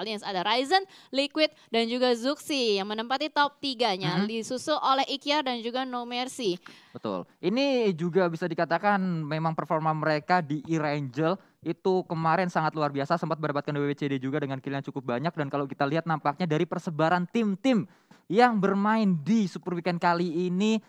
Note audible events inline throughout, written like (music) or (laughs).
Aliens ada Ryzen, Liquid dan juga Zuxi yang menempati top tiganya mm -hmm. disusul oleh IKEA dan juga No Mercy. Betul. Ini juga bisa dikatakan memang performa mereka di Irangel itu kemarin sangat luar biasa sempat mendapatkan WWCD juga dengan kill yang cukup banyak dan kalau kita lihat nampaknya dari persebaran tim-tim yang bermain di Super Weekend kali ini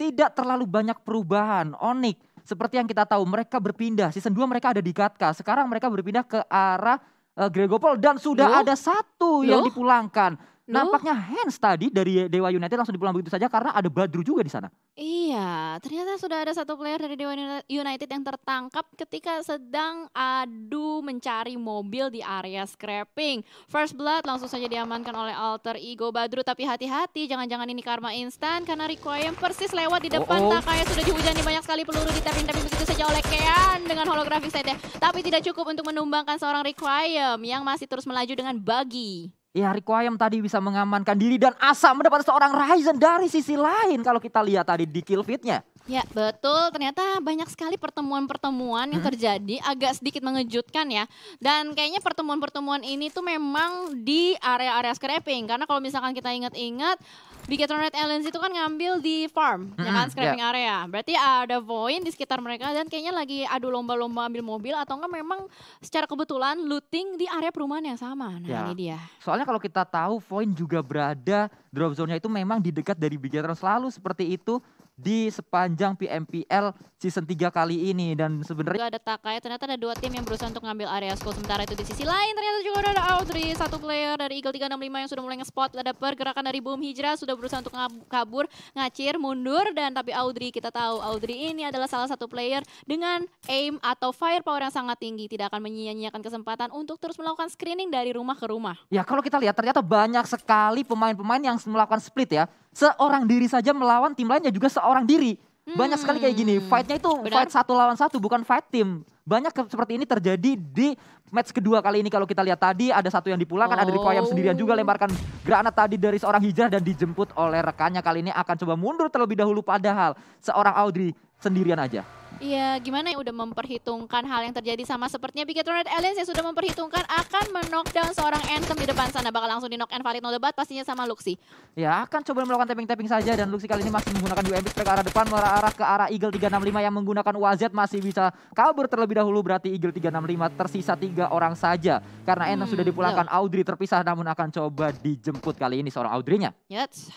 tidak terlalu banyak perubahan. Onik seperti yang kita tahu mereka berpindah season 2 mereka ada di Katka, sekarang mereka berpindah ke arah uh, Gregopol dan sudah Loh? ada satu Loh? yang dipulangkan. Loh? Nampaknya Hans tadi dari Dewa United langsung dipulang begitu saja karena ada Badru juga di sana. Iya, ternyata sudah ada satu player dari Dewa United yang tertangkap ketika sedang adu mencari mobil di area scrapping. First Blood langsung saja diamankan oleh alter ego Badru. Tapi hati-hati, jangan-jangan ini karma instan karena Requiem persis lewat di depan. Oh, oh. Takaya sudah dihujani banyak sekali peluru di tapping-tapping begitu saja oleh Kea dengan holographic saja. Tapi tidak cukup untuk menumbangkan seorang Requiem yang masih terus melaju dengan buggy. Ya Requiem tadi bisa mengamankan diri dan Asa mendapat seorang Ryzen dari sisi lain kalau kita lihat tadi di kill feed-nya. Ya betul, ternyata banyak sekali pertemuan-pertemuan yang terjadi hmm. agak sedikit mengejutkan ya. Dan kayaknya pertemuan-pertemuan ini tuh memang di area-area scraping Karena kalau misalkan kita ingat-ingat Bigetron Red Aliens itu kan ngambil di farm, mm -hmm, ya kan ya. scrapping yeah. area. Berarti ada void di sekitar mereka dan kayaknya lagi adu lomba-lomba ambil mobil atau enggak memang secara kebetulan looting di area perumahan yang sama. Nah, yeah. ini dia. Soalnya kalau kita tahu void juga berada drop zone-nya itu memang di dekat dari Bigetron selalu seperti itu di sepanjang PMPL season 3 kali ini dan sebenarnya ada Takai ternyata ada dua tim yang berusaha untuk ngambil area skor sementara itu di sisi lain ternyata juga ada Audrey satu player dari Eagle 365 yang sudah mulai nge-spot ada pergerakan dari Boom Hijrah sudah berusaha untuk kabur ngacir mundur dan tapi Audrey kita tahu Audrey ini adalah salah satu player dengan aim atau firepower yang sangat tinggi tidak akan menyia-nyiakan kesempatan untuk terus melakukan screening dari rumah ke rumah. Ya kalau kita lihat ternyata banyak sekali pemain-pemain yang melakukan split ya seorang diri saja melawan tim lainnya juga seorang diri. Banyak sekali kayak gini. Hmm. Fightnya itu Benar. fight satu lawan satu, bukan fight tim. Banyak seperti ini terjadi di match kedua kali ini kalau kita lihat tadi ada satu yang dipulangkan, oh. ada koyam sendirian juga lemparkan granat tadi dari seorang hijrah dan dijemput oleh rekannya kali ini akan coba mundur terlebih dahulu padahal seorang Audrey sendirian aja. Iya, gimana yang udah memperhitungkan hal yang terjadi sama sepertinya Bigetron Red Aliens yang sudah memperhitungkan akan menokdown seorang Anthem di depan sana. Bakal langsung di knock and valid no debat pastinya sama Luxi. Ya, akan coba melakukan tapping-tapping saja dan Luxi kali ini masih menggunakan dua MP ke arah depan, arah ke arah Eagle 365 yang menggunakan UAZ masih bisa kabur terlebih dahulu berarti Eagle 365 tersisa tiga orang saja. Karena Anthem hmm, sudah dipulangkan, yuk. Audrey terpisah namun akan coba dijemput kali ini seorang Audrey-nya.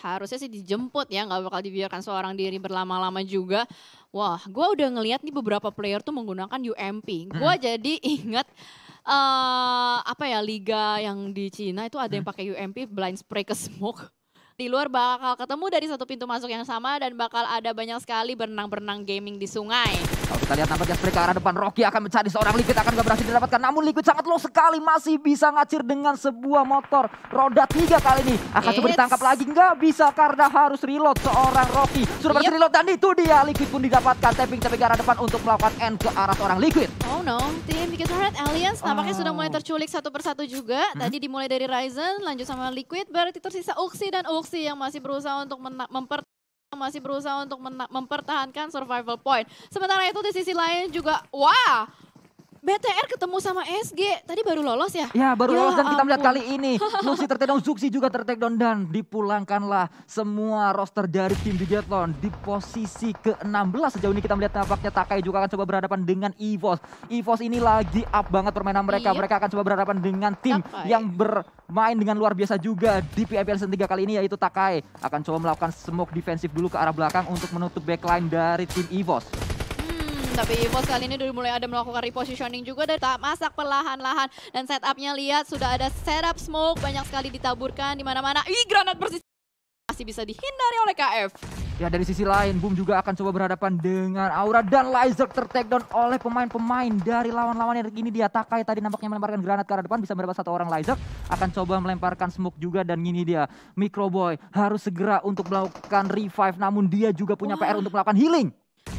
harusnya sih dijemput ya, nggak bakal dibiarkan seorang diri berlama-lama juga. Wah, gua udah ngeliat ngelihat nih beberapa player tuh menggunakan UMP. Gue hmm. jadi (laughs) ingat uh, apa ya liga yang di Cina itu ada yang hmm. pakai UMP blind spray ke smoke di luar bakal ketemu dari satu pintu masuk yang sama dan bakal ada banyak sekali berenang-berenang gaming di sungai. Kalau kita lihat nampaknya spray ke arah depan, Rocky akan mencari seorang Liquid akan gak berhasil didapatkan. Namun Liquid sangat low sekali, masih bisa ngacir dengan sebuah motor. Roda tiga kali ini akan coba ditangkap lagi. Nggak bisa karena harus reload seorang Rocky. Sudah berhasil yep. reload dan itu dia Liquid pun didapatkan. Tapping-tapping ke arah depan untuk melakukan end ke arah seorang Liquid. Oh no, tim Liquid Red Alliance nampaknya oh. sudah mulai ah. terculik satu persatu juga. Hmm? Tadi dimulai dari Ryzen, lanjut sama Liquid, berarti tersisa Uxie dan Uxie Chelsea yang masih berusaha untuk memper masih berusaha untuk mempertahankan survival point. Sementara itu di sisi lain juga, wah, BTR ketemu sama SG, tadi baru lolos ya? Ya baru ya lolos dan kita melihat kali ini (laughs) Lucy tertekan, Zuxi juga tertekan dan dipulangkanlah semua roster dari tim Biathlon di posisi ke-16 sejauh ini kita melihat tampaknya Takai juga akan coba berhadapan dengan EVOS. EVOS ini lagi up banget permainan mereka, iya. mereka akan coba berhadapan dengan tim Takai. yang bermain dengan luar biasa juga di PMPL 3 kali ini yaitu Takai akan coba melakukan smoke defensif dulu ke arah belakang untuk menutup backline dari tim EVOS tapi Ivo kali ini udah mulai ada melakukan repositioning juga dan tak masak perlahan-lahan dan setupnya lihat sudah ada setup smoke banyak sekali ditaburkan di mana-mana. Ih granat persis masih bisa dihindari oleh KF. Ya dari sisi lain, Boom juga akan coba berhadapan dengan Aura dan Laser tertakedown oleh pemain-pemain dari lawan-lawan yang kini dia Takai tadi nampaknya melemparkan granat ke arah depan bisa mendapat satu orang Laser. akan coba melemparkan smoke juga dan ini dia Microboy harus segera untuk melakukan revive namun dia juga punya PR untuk melakukan healing.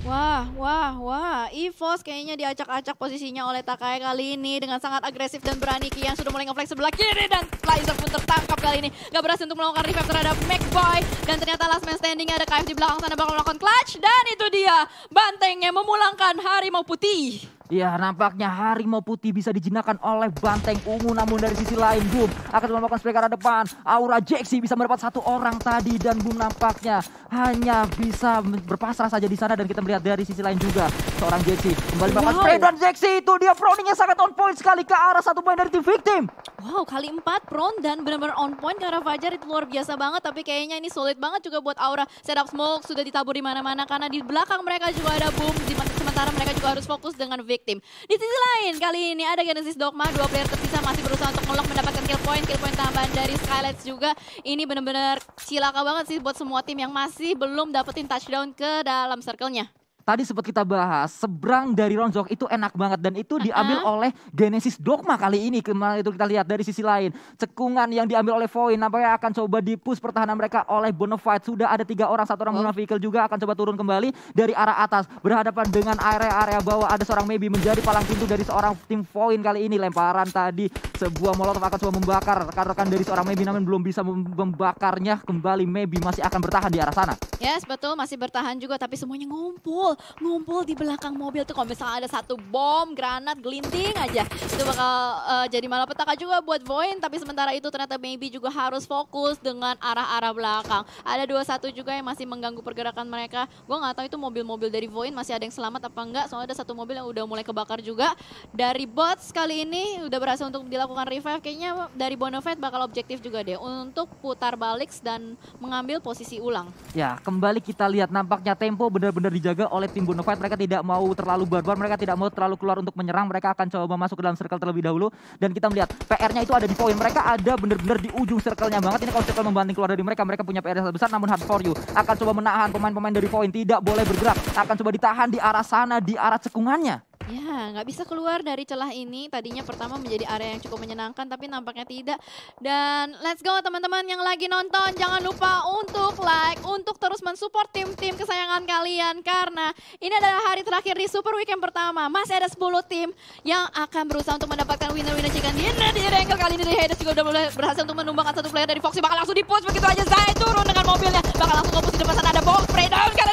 Wah, wah, wah. Evos kayaknya diacak-acak posisinya oleh Takaya kali ini dengan sangat agresif dan berani. Kian sudah mulai ngeflex sebelah kiri dan Laser pun tertangkap kali ini. Gak berhasil untuk melakukan revive terhadap McBoy. Dan ternyata last man standing ada KF di belakang sana bakal melakukan clutch. Dan itu dia bantengnya memulangkan harimau putih. Ya, nampaknya harimau putih bisa dijinakan oleh banteng ungu. Namun dari sisi lain, Boom akan melakukan spray arah depan. Aura Jeksi bisa mendapat satu orang tadi. Dan Boom nampaknya hanya bisa berpasrah saja di sana. Dan kita melihat dari sisi lain juga seorang Jeksi. Kembali melakukan wow. spray dan Jeksi itu dia proningnya sangat on point sekali ke arah satu poin dari tim victim. Wow, kali empat prone dan benar-benar on point ke arah Fajar itu luar biasa banget. Tapi kayaknya ini sulit banget juga buat Aura. Setup smoke sudah ditabur di mana-mana karena di belakang mereka juga ada Boom di sementara mereka juga harus fokus dengan victim. Di sisi lain, kali ini ada Genesis Dogma, dua player tersisa masih berusaha untuk melok mendapatkan kill point, kill point tambahan dari Skylights juga. Ini benar-benar cilaka banget sih buat semua tim yang masih belum dapetin touchdown ke dalam circle-nya tadi sempat kita bahas seberang dari Ronzok itu enak banget dan itu diambil uh -huh. oleh Genesis Dogma kali ini kemarin itu kita lihat dari sisi lain cekungan yang diambil oleh Void nampaknya akan coba dipus pertahanan mereka oleh Bonafide sudah ada tiga orang satu orang oh. juga akan coba turun kembali dari arah atas berhadapan dengan area-area bawah ada seorang Maybe menjadi palang pintu dari seorang tim Void kali ini lemparan tadi sebuah Molotov akan coba membakar rekan-rekan dari seorang Maybe namun belum bisa membakarnya kembali Maybe masih akan bertahan di arah sana. Yes betul masih bertahan juga tapi semuanya ngumpul ngumpul di belakang mobil tuh kalau misalnya ada satu bom, granat, gelinting aja. Itu bakal uh, jadi petaka juga buat Voin. Tapi sementara itu ternyata Maybe juga harus fokus dengan arah-arah belakang. Ada dua satu juga yang masih mengganggu pergerakan mereka. Gue gak tahu itu mobil-mobil dari Voin masih ada yang selamat apa enggak. Soalnya ada satu mobil yang udah mulai kebakar juga. Dari bots kali ini udah berhasil untuk dilakukan revive. Kayaknya dari Bonovet bakal objektif juga deh untuk putar balik dan mengambil posisi ulang. Ya, kembali kita lihat nampaknya tempo benar-benar dijaga oleh oleh tim Bonafide. Mereka tidak mau terlalu barbar, mereka tidak mau terlalu keluar untuk menyerang. Mereka akan coba masuk ke dalam circle terlebih dahulu. Dan kita melihat PR-nya itu ada di poin. Mereka ada benar-benar di ujung circle-nya banget. Ini kalau circle membanting keluar dari mereka, mereka punya PR yang besar namun hard for you. Akan coba menahan pemain-pemain dari poin, tidak boleh bergerak. Akan coba ditahan di arah sana, di arah cekungannya. Ya, nggak bisa keluar dari celah ini. Tadinya pertama menjadi area yang cukup menyenangkan, tapi nampaknya tidak. Dan let's go teman-teman yang lagi nonton. Jangan lupa untuk like, untuk terus mensupport tim-tim kesayangan kalian. Karena ini adalah hari terakhir di Super Weekend pertama. Masih ada 10 tim yang akan berusaha untuk mendapatkan winner-winner chicken dinner di Rengkel. Kali ini Hades juga udah berhasil untuk menumbangkan satu player dari Foxy. Bakal langsung di-push begitu aja. Zai turun dengan mobilnya. Bakal langsung ke di depan sana. Ada Box, Prey down.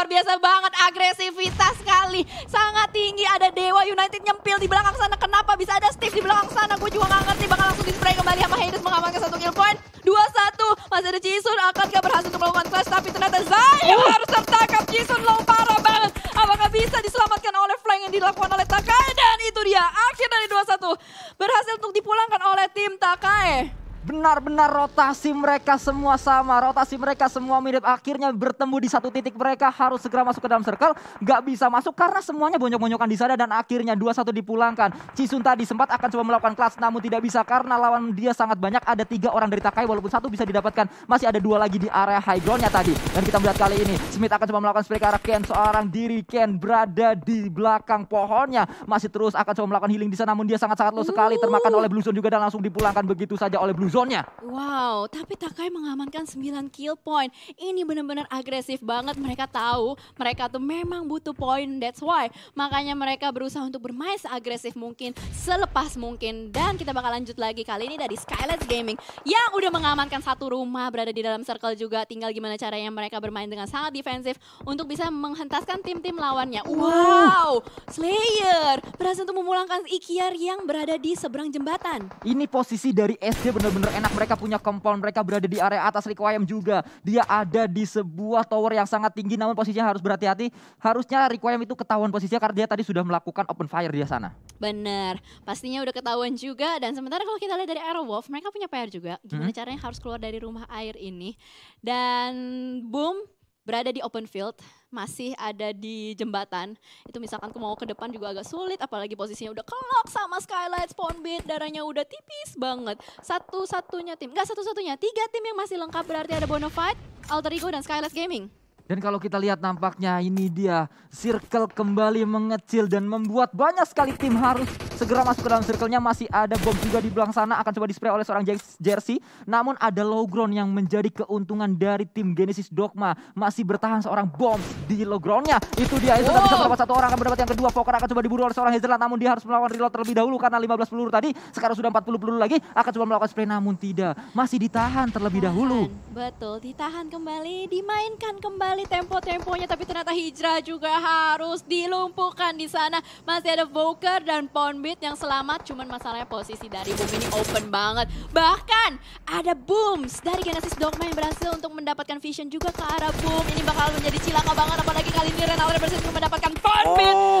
luar biasa banget, agresivitas sekali, sangat tinggi. Ada Dewa United nyempil di belakang sana, kenapa bisa ada Steve di belakang sana? Gue juga gak ngerti, bakal langsung di-spray kembali sama Hades mengamankan satu kill point. satu satu masih ada Jisun, akan gak berhasil untuk melakukan clash tapi ternyata Zai yang oh. harus tertangkap. Jisun low parah banget, apakah bisa diselamatkan oleh flank yang dilakukan oleh Takai Dan itu dia, akhir dari dua satu berhasil untuk dipulangkan oleh tim Takai benar-benar rotasi mereka semua sama, rotasi mereka semua mirip. Akhirnya bertemu di satu titik mereka harus segera masuk ke dalam circle, Gak bisa masuk karena semuanya bonyok-bonyokan di sana dan akhirnya dua satu dipulangkan. Cisun tadi sempat akan coba melakukan kelas namun tidak bisa karena lawan dia sangat banyak. Ada tiga orang dari Takai walaupun satu bisa didapatkan, masih ada dua lagi di area high groundnya tadi. Dan kita melihat kali ini Smith akan coba melakukan spray ke arah Ken seorang diri Ken berada di belakang pohonnya masih terus akan coba melakukan healing di sana namun dia sangat-sangat low sekali termakan oleh Blue Zone juga dan langsung dipulangkan begitu saja oleh Blue Zone zone-nya. Wow, tapi Takai mengamankan 9 kill point. Ini benar-benar agresif banget. Mereka tahu mereka tuh memang butuh poin. That's why makanya mereka berusaha untuk bermain seagresif mungkin, selepas mungkin. Dan kita bakal lanjut lagi kali ini dari Skylights Gaming yang udah mengamankan satu rumah berada di dalam circle juga. Tinggal gimana caranya mereka bermain dengan sangat defensif untuk bisa menghentaskan tim-tim lawannya. Wow, Slayer berhasil untuk memulangkan Ikiar yang berada di seberang jembatan. Ini posisi dari SD benar-benar benar-benar enak mereka punya compound mereka berada di area atas Requiem juga dia ada di sebuah tower yang sangat tinggi namun posisinya harus berhati-hati harusnya Requiem itu ketahuan posisinya karena dia tadi sudah melakukan open fire di sana Bener, pastinya udah ketahuan juga dan sementara kalau kita lihat dari Wolf mereka punya PR juga gimana hmm? caranya harus keluar dari rumah air ini dan boom berada di open field masih ada di jembatan itu misalkan aku mau ke depan juga agak sulit apalagi posisinya udah kelok sama Skylight spawn Ponbit darahnya udah tipis banget satu-satunya tim enggak satu-satunya tiga tim yang masih lengkap berarti ada Bonafide Alter Ego dan Skylight Gaming dan kalau kita lihat nampaknya ini dia circle kembali mengecil dan membuat banyak sekali tim harus segera masuk ke dalam circle-nya. Masih ada bom juga di belakang sana. Akan coba dispray oleh seorang jersey. Namun ada low ground yang menjadi keuntungan dari tim Genesis Dogma. Masih bertahan seorang bom di low ground-nya. Itu dia. Itu wow. bisa satu orang. Akan mendapat yang kedua. Poker akan coba diburu oleh seorang Hazeland. Namun dia harus melawan reload terlebih dahulu. Karena 15 peluru tadi. Sekarang sudah 40 peluru lagi. Akan coba melakukan spray. Namun tidak. Masih ditahan terlebih dahulu. Betul. Ditahan kembali. Dimainkan kembali tempo-temponya. Tapi ternyata hijrah juga harus dilumpuhkan di sana. Masih ada Boker dan Pound Bumit yang selamat, cuman masalahnya posisi dari Boom ini open banget. Bahkan ada Booms dari Genesis Dogma yang berhasil untuk mendapatkan vision juga ke arah Boom. Ini bakal menjadi cilaka banget, apalagi kali ini Renal berhasil mendapatkan Bonbit. Oh.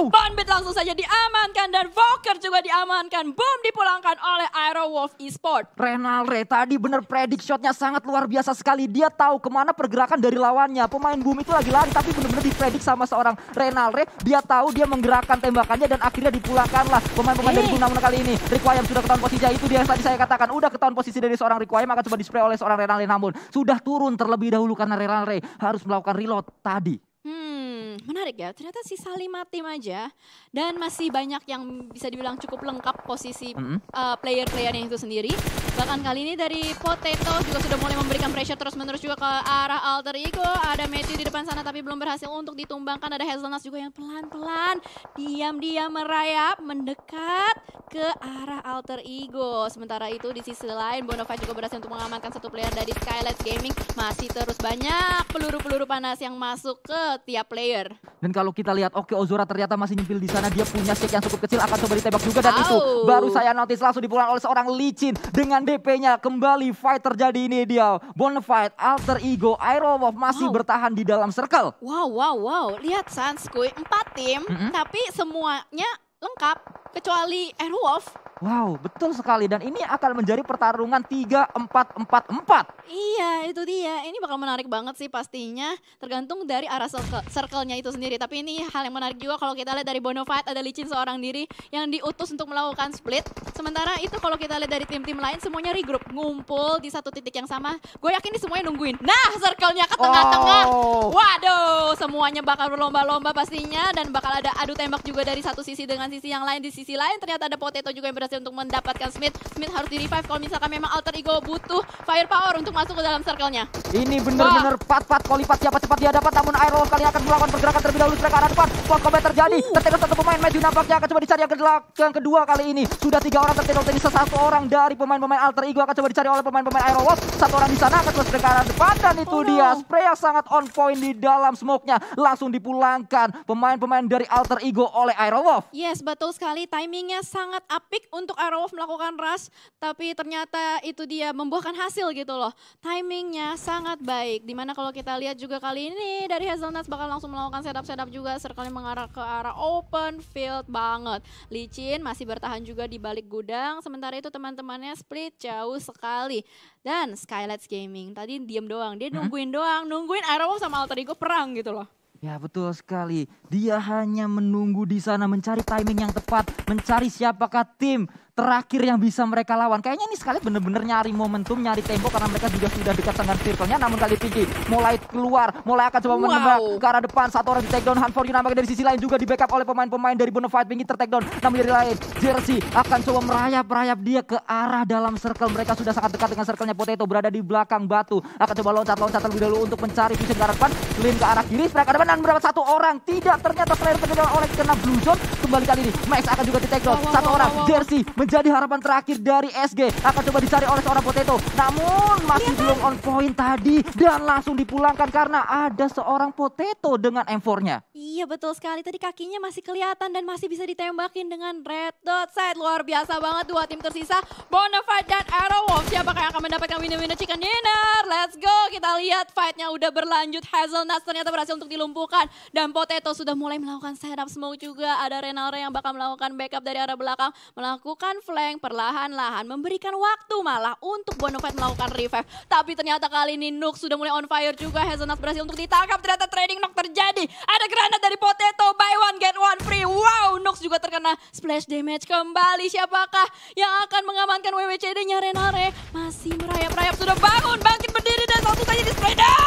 langsung saja diamankan dan Voker juga diamankan. Boom dipulangkan oleh Aero Wolf Esport. Renal Re tadi bener predik shotnya sangat luar biasa sekali. Dia tahu kemana pergerakan dari lawannya. Pemain Boom itu lagi lari tapi bener-bener dipredik sama seorang Renal Re. Dia tahu dia menggerakkan tembakannya dan akhirnya dipulangkanlah pemain pemain dari Tuna kali ini. Requiem sudah ketahuan posisinya itu dia yang tadi saya katakan. Udah ketahuan posisi dari seorang Requiem akan coba dispray oleh seorang Renal namun sudah turun terlebih dahulu karena Renal harus melakukan reload tadi. Hmm, menarik ya. Ternyata si lima tim aja dan masih banyak yang bisa dibilang cukup lengkap posisi mm -hmm. uh, player-playernya itu sendiri. Bahkan kali ini dari Potato juga sudah mulai memberikan pressure terus-menerus juga ke arah Alter Ego. Ada Matthew di depan sana tapi belum berhasil untuk ditumbangkan. Ada Hazelnuts juga yang pelan-pelan diam-diam merayap mendekat ke arah Alter Ego. Sementara itu di sisi lain Bonova juga berhasil untuk mengamankan satu player dari Skylight Gaming. Masih terus banyak peluru-peluru panas yang masuk ke tiap player. Dan kalau kita lihat, oke okay, Ozora ternyata masih nyimpil di sana. Dia punya cek yang cukup kecil, akan coba ditembak juga. Dan Ow. itu baru saya notice langsung dipulang oleh seorang licin. Dengan DP-nya kembali fight terjadi ini dia. Bonfight, Alter Ego, Iron Wolf masih wow. bertahan di dalam circle. Wow, wow, wow. Lihat Sanskui, empat tim. Mm -hmm. Tapi semuanya lengkap. Kecuali Airwolf Wow, betul sekali dan ini akan menjadi pertarungan 3-4-4-4. Iya, itu dia. Ini bakal menarik banget sih pastinya, tergantung dari arah circle, nya itu sendiri. Tapi ini hal yang menarik juga kalau kita lihat dari Bonafide ada Licin seorang diri yang diutus untuk melakukan split. Sementara itu kalau kita lihat dari tim-tim lain semuanya regroup, ngumpul di satu titik yang sama. Gue yakin ini semuanya nungguin. Nah, circle-nya ke tengah-tengah. Wow. Waduh, semuanya bakal berlomba-lomba pastinya dan bakal ada adu tembak juga dari satu sisi dengan sisi yang lain di sisi lain ternyata ada Potato juga yang berasal berhasil untuk mendapatkan Smith. Smith harus di revive kalau misalkan memang Alter Ego butuh firepower untuk masuk ke dalam circle-nya. Ini benar-benar pat-pat kolipat siapa cepat dia dapat namun Aero kali akan melakukan pergerakan terlebih dahulu ke arah depan. Spot combat terjadi. Uh. Tertekan satu pemain maju nampaknya akan coba dicari yang, kedua, yang kedua kali ini. Sudah tiga orang tertekan tadi satu orang dari pemain-pemain Alter Ego akan coba dicari oleh pemain-pemain Iron Wolf. Satu orang di sana akan terus ke arah depan dan itu oh, no. dia spray yang sangat on point di dalam smoke-nya langsung dipulangkan pemain-pemain dari Alter Ego oleh Iron Wolf. Yes, betul sekali timingnya sangat apik untuk Arawaf melakukan ras, tapi ternyata itu dia membuahkan hasil gitu loh. Timingnya sangat baik, dimana kalau kita lihat juga kali ini dari Hazelnuts bakal langsung melakukan setup-setup juga, serkali mengarah ke arah open field banget. Licin masih bertahan juga di balik gudang, sementara itu teman-temannya split jauh sekali. Dan Skylights Gaming, tadi diam doang, dia hmm? nungguin doang, nungguin Arawaf sama Alter Ego perang gitu loh. Ya betul sekali. Dia hanya menunggu di sana mencari timing yang tepat, mencari siapakah tim terakhir yang bisa mereka lawan. Kayaknya ini sekali bener-bener nyari momentum, nyari tempo karena mereka juga sudah dekat dengan circle-nya. Namun kali tinggi mulai keluar, mulai akan coba wow. menembak ke arah depan. Satu orang di take down, Hunt for dari sisi lain juga di backup oleh pemain-pemain dari Bonafide Pinky ter down. Namun dari lain, Jersey akan coba merayap-rayap dia ke arah dalam circle. Mereka sudah sangat dekat dengan circle-nya Potato, berada di belakang batu. Akan coba loncat-loncat terlebih dahulu untuk mencari vision ke arah depan. Lin ke arah kiri, strike ke depan dan mendapat satu orang. Tidak ternyata player kedua oleh kena blue zone. Kembali kali ini, Max akan juga di take down. Satu orang, Jersey menjadi harapan terakhir dari SG. Akan coba dicari oleh seorang Potato. Namun masih iya, belum on point tadi dan langsung dipulangkan karena ada seorang Potato dengan M4-nya. Iya betul sekali. Tadi kakinya masih kelihatan dan masih bisa ditembakin dengan red dot side. Luar biasa banget dua tim tersisa. Bonafide dan Arrow Wolf. Siapa yang akan mendapatkan winner-winner chicken dinner? Let's go. Kita lihat fightnya udah berlanjut. Hazelnuts ternyata berhasil untuk dilumpuhkan. Dan Potato sudah mulai melakukan setup smoke juga. Ada Renalre yang bakal melakukan backup dari arah belakang. Melakukan flank perlahan-lahan memberikan waktu malah untuk Bonafide melakukan revive. Tapi ternyata kali ini Nook sudah mulai on fire juga. Hazelnut berhasil untuk ditangkap. Ternyata trading Nook terjadi. Ada granat dari Potato. Buy one get one free. Wow Nook juga terkena splash damage kembali. Siapakah yang akan mengamankan WWCD-nya Renare? Masih merayap-rayap sudah bangun. Bangkit berdiri dan satu saja di spray down.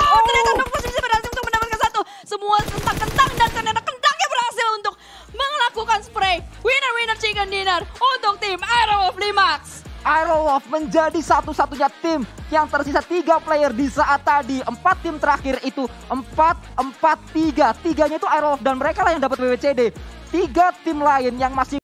benar untuk tim Arrow of Limax. Arrow of menjadi satu-satunya tim yang tersisa tiga player di saat tadi. Empat tim terakhir itu empat, empat, tiga. Tiganya itu Arrow of dan mereka lah yang dapat WWCD. Tiga tim lain yang masih